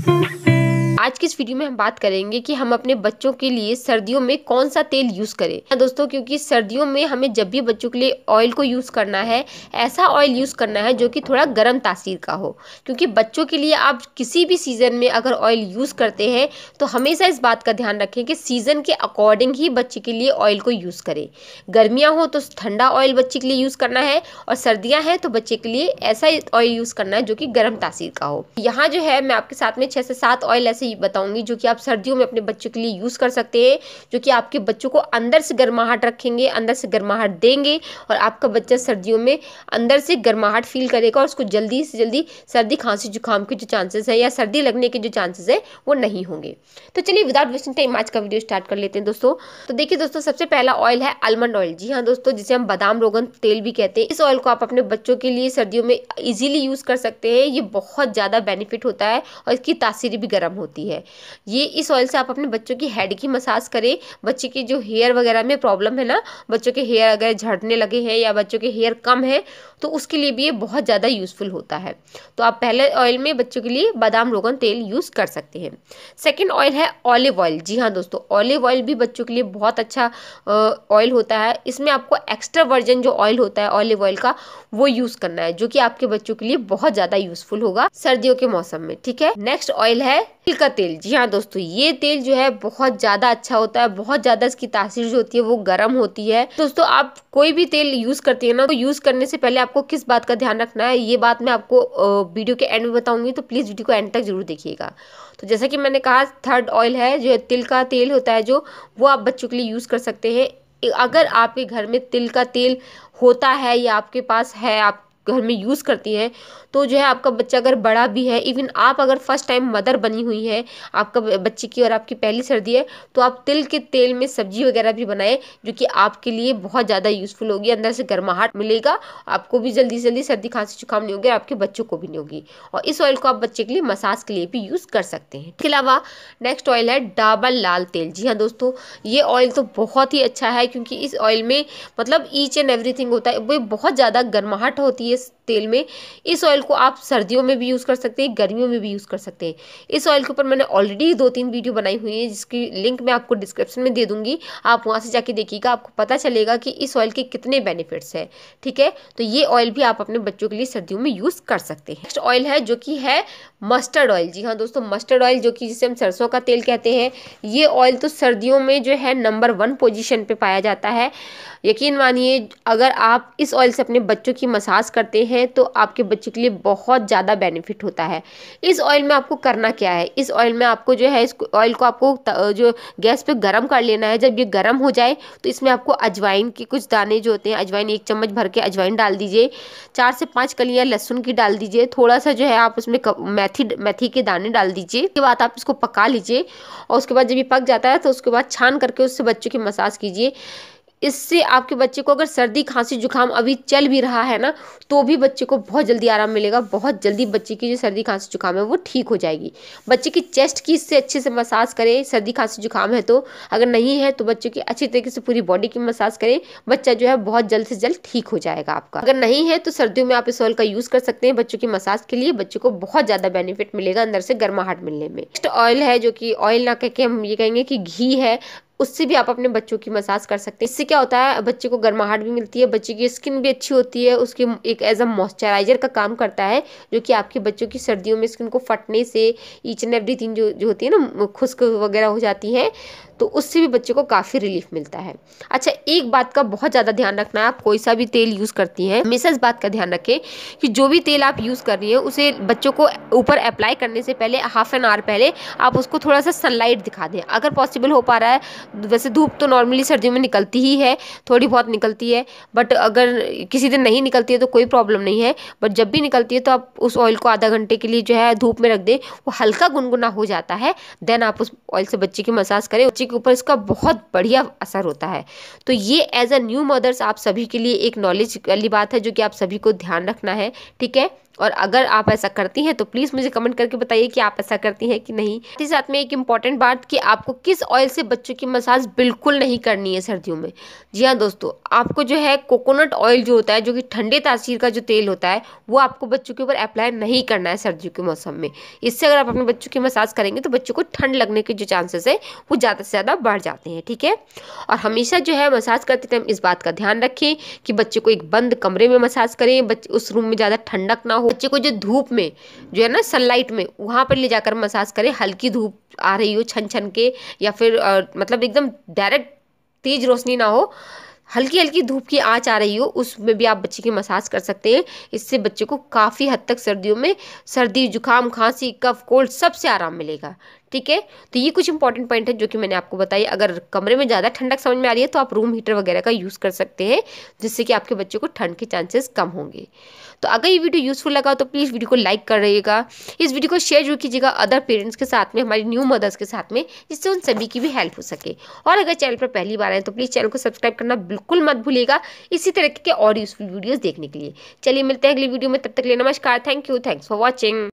Thank you. आज की इस वीडियो में हम बात करेंगे कि हम अपने बच्चों के लिए सर्दियों में कौन सा तेल यूज़ करें हाँ दोस्तों क्योंकि सर्दियों में हमें जब भी बच्चों के लिए ऑयल को यूज़ करना है ऐसा ऑयल यूज़ करना है जो कि थोड़ा गर्म तासीर का हो क्योंकि बच्चों के लिए आप किसी भी सीज़न में अगर ऑयल यूज़ करते हैं तो हमेशा इस बात का ध्यान रखें कि सीज़न के अकॉर्डिंग ही बच्चे के लिए ऑयल को यूज़ करें गर्मियां हो तो ठंडा ऑयल बच्चे के लिए यूज़ करना है और सर्दियां हैं तो बच्चे के लिए ऐसा ऑयल यूज़ करना है जो कि गर्म तासीर का हो यहाँ जो है मैं आपके साथ में छह से सात ऑयल ऐसे बताऊंगी जो कि आप सर्दियों में अपने बच्चों के लिए यूज़ कर सकते हैं जो कि आपके बच्चों को अंदर से गर्माहट रखेंगे अंदर से गर्माहट देंगे और आपका बच्चा सर्दियों में अंदर से गर्माहट फील करेगा और उसको जल्दी से जल्दी सर्दी खांसी जुकाम के जो चांसेस है या सर्दी लगने के जो चांसेस है वो नहीं होंगे तो चलिए विदाउट वेस्टिंग टाइम आज का वीडियो स्टार्ट कर लेते हैं दोस्तों तो देखिए दोस्तों सबसे पहला ऑयल है आलमंड ऑयल जी हाँ दोस्तों जिसे हम बादाम रोगन तेल भी कहते हैं इस ऑयल को आप अपने बच्चों के लिए सर्दियों में ईजिली यूज़ कर सकते हैं ये बहुत ज़्यादा बेनिफिट होता है और इसकी तासीर भी गर्म होती है होती है ये इस ऑयल से आप अपने बच्चों की हेड की मसाज करें बच्चे की जो हेयर वगैरह में प्रॉब्लम है ना बच्चों के हेयर अगर झड़ने लगे हैं या बच्चों के हेयर कम है तो उसके लिए भी ये बहुत ज़्यादा यूज़फुल होता है तो आप पहले ऑयल में बच्चों के लिए बादाम रोगन तेल यूज़ कर सकते हैं सेकेंड ऑयल है ऑलिव ऑयल जी हाँ दोस्तों ऑलिव ऑयल भी बच्चों के लिए बहुत अच्छा ऑयल होता है इसमें आपको एक्स्ट्रा वर्जन जो ऑयल होता है ऑलिव ऑयल का वो यूज़ करना है जो कि आपके बच्चों के लिए बहुत ज़्यादा यूज़फुल होगा सर्दियों के मौसम में ठीक है नेक्स्ट ऑयल है तिल का तेल जी हाँ दोस्तों ये तेल जो है बहुत ज़्यादा अच्छा होता है बहुत ज़्यादा इसकी तासीर जो होती है वो गर्म होती है दोस्तों आप कोई भी तेल यूज़ करते हैं ना तो यूज़ करने से पहले आपको किस बात का ध्यान रखना है ये बात मैं आपको वीडियो के एंड में बताऊंगी तो प्लीज़ वीडियो को एंड तक जरूर देखिएगा तो जैसा कि मैंने कहा थर्ड ऑयल है जो है तिल का तेल होता है जो वो आप बच्चों के लिए यूज़ कर सकते हैं अगर आपके घर में तिल का तेल होता है या आपके पास है आप घर में यूज़ करती हैं तो जो है आपका बच्चा अगर बड़ा भी है इवन आप अगर फर्स्ट टाइम मदर बनी हुई है आपका बच्चे की और आपकी पहली सर्दी है तो आप तिल के तेल में सब्जी वगैरह भी बनाएं जो कि आपके लिए बहुत ज़्यादा यूज़फुल होगी अंदर से गर्माहट मिलेगा आपको भी जल्दी जल्दी सर्दी खांसी जुकाम नहीं होगी आपके बच्चों को भी नहीं होगी और इस ऑयल को आप बच्चे के लिए मसाज के लिए भी यूज़ कर सकते हैं इसके अलावा नेक्स्ट ऑयल है डाबल लाल तेल जी हाँ दोस्तों ये ऑयल तो बहुत ही अच्छा है क्योंकि इस ऑयल में मतलब ईच एंड एवरी होता है वो बहुत ज़्यादा गर्माहट होती है this तेल में इस ऑयल को आप सर्दियों में भी यूज़ कर सकते हैं गर्मियों में भी यूज़ कर सकते हैं इस ऑयल के ऊपर मैंने ऑलरेडी दो तीन वीडियो बनाई हुई है जिसकी लिंक मैं आपको डिस्क्रिप्शन में दे दूँगी आप वहाँ से जाके देखिएगा आपको पता चलेगा कि इस ऑयल के कितने बेनिफिट्स हैं ठीक है तो ये ऑयल भी आप अपने बच्चों के लिए सर्दियों में यूज़ कर सकते हैं नेक्स्ट ऑयल है जो कि है मस्टर्ड ऑयल जी हाँ दोस्तों मस्टर्ड ऑयल जो कि जिसे हम सरसों का तेल कहते हैं ये ऑयल तो सर्दियों में जो है नंबर वन पोजीशन पे पाया जाता है यकीन मानिए अगर आप इस ऑयल से अपने बच्चों की मसाज करते हैं हैं तो आपके बच्चे के लिए बहुत ज़्यादा बेनिफिट होता है इस ऑयल में आपको करना क्या है इस ऑयल में आपको जो है इस ऑयल को आपको जो गैस पे गर्म कर लेना है जब ये गर्म हो जाए तो इसमें आपको अजवाइन के कुछ दाने जो होते हैं अजवाइन एक चम्मच भर के अजवाइन डाल दीजिए चार से पाँच कलियाँ लहसुन की डाल दीजिए थोड़ा सा जो है आप उसमें मेथी मैथी के दाने डाल दीजिए उसके बाद आप इसको पका लीजिए और उसके बाद जब ये पक जाता है तो उसके बाद छान करके उससे बच्चों की मसाज कीजिए इससे आपके बच्चे को अगर सर्दी खांसी जुकाम अभी चल भी रहा है ना तो भी बच्चे को बहुत जल्दी आराम मिलेगा बहुत जल्दी बच्चे की जो सर्दी खांसी जुकाम है वो ठीक हो जाएगी बच्चे की चेस्ट की इससे अच्छे से मसाज करें सर्दी खांसी जुकाम है तो अगर नहीं है तो बच्चे की अच्छी तरीके से पूरी बॉडी की मसाज करें बच्चा जो है बहुत जल्द से जल्द ठीक हो जाएगा आपका अगर नहीं है तो सर्दियों में आप इस ऑयल का यूज़ कर सकते हैं बच्चों की मसाज के लिए बच्चों को बहुत ज़्यादा बेनिफिट मिलेगा अंदर से गर्माहट मिलने में नेक्स्ट ऑयल है जो कि ऑयल ना कह के हम ये कहेंगे कि घी है उससे भी आप अपने बच्चों की मसाज कर सकते हैं इससे क्या होता है बच्चे को गर्माहट भी मिलती है बच्चे की स्किन भी अच्छी होती है उसकी एक एज अ मॉइस्चराइजर का काम करता है जो कि आपके बच्चों की सर्दियों में स्किन को फटने से ईच एंड एवरीथिंग जो जो होती है ना खुश्क वगैरह हो जाती है तो उससे भी बच्चे को काफ़ी रिलीफ मिलता है अच्छा एक बात का बहुत ज़्यादा ध्यान रखना है आप कोई सा भी तेल यूज़ करती हैं हमेशा इस बात का ध्यान रखें कि जो भी तेल आप यूज़ कर रही हैं उसे बच्चों को ऊपर अप्लाई करने से पहले हाफ एन आवर पहले आप उसको थोड़ा सा सनलाइट दिखा दें अगर पॉसिबल हो पा रहा है वैसे धूप तो नॉर्मली सर्दियों में निकलती ही है थोड़ी बहुत निकलती है बट अगर किसी दिन नहीं निकलती है तो कोई प्रॉब्लम नहीं है बट जब भी निकलती है तो आप उस ऑयल को आधा घंटे के लिए जो है धूप में रख दें वो हल्का गुनगुना हो जाता है देन आप उस ऑयल से बच्चे की मसाज करें बच्चे के ऊपर इसका बहुत बढ़िया असर होता है तो ये एज अ न्यू मदर्स आप सभी के लिए एक नॉलेज वाली बात है जो कि आप सभी को ध्यान रखना है ठीक है और अगर आप ऐसा करती हैं तो प्लीज़ मुझे कमेंट करके बताइए कि आप ऐसा करती हैं कि नहीं इसी साथ में एक इम्पॉर्टेंट बात कि आपको किस ऑयल से बच्चों की मसाज बिल्कुल नहीं करनी है सर्दियों में जी हाँ दोस्तों आपको जो है कोकोनट ऑयल जो होता है जो कि ठंडे तासीर का जो तेल होता है वो आपको बच्चों के ऊपर अप्लाई नहीं करना है सर्दियों के मौसम में इससे अगर आप अपने बच्चों की मसाज करेंगे तो बच्चों को ठंड लगने के जो चांसेस है वो ज़्यादा से ज़्यादा बढ़ जाते हैं ठीक है और हमेशा जो है मसाज करते टाइम इस बात का ध्यान रखें कि बच्चे को एक बंद कमरे में मसाज करें उस रूम में ज़्यादा ठंडक ना हो बच्चे को जो धूप में जो है ना सनलाइट में वहाँ पर ले जाकर मसाज करें हल्की धूप आ रही हो छन छन के या फिर आ, मतलब एकदम डायरेक्ट तेज रोशनी ना हो हल्की हल्की धूप की आँच आ रही हो उसमें भी आप बच्चे की मसाज कर सकते हैं इससे बच्चे को काफ़ी हद तक सर्दियों में सर्दी जुकाम खांसी कफ कोल्ड सबसे आराम मिलेगा ठीक है तो ये कुछ इंपॉर्टेंट पॉइंट है जो कि मैंने आपको बताया अगर कमरे में ज़्यादा ठंडक समझ में आ रही है तो आप रूम हीटर वगैरह का यूज़ कर सकते हैं जिससे कि आपके बच्चों को ठंड के चांसेस कम होंगे तो अगर ये वीडियो यूज़फुल लगा तो प्लीज़ वीडियो को लाइक करिएगा इस वीडियो को शेयर जरूर कीजिएगा अदर पेरेंट्स के साथ में हमारी न्यू मदर्स के साथ में जिससे उन सभी की भी हेल्प हो सके और अगर चैनल पर पहली बार आए तो प्लीज़ चैनल को सब्सक्राइब करना बिल्कुल मत भूलिएगा इसी तरीके के और यूज़फुल वीडियोज़ देखने के लिए चलिए मिलते हैं अगली वीडियो में तब तक लिए नमस्कार thank you thanks for watching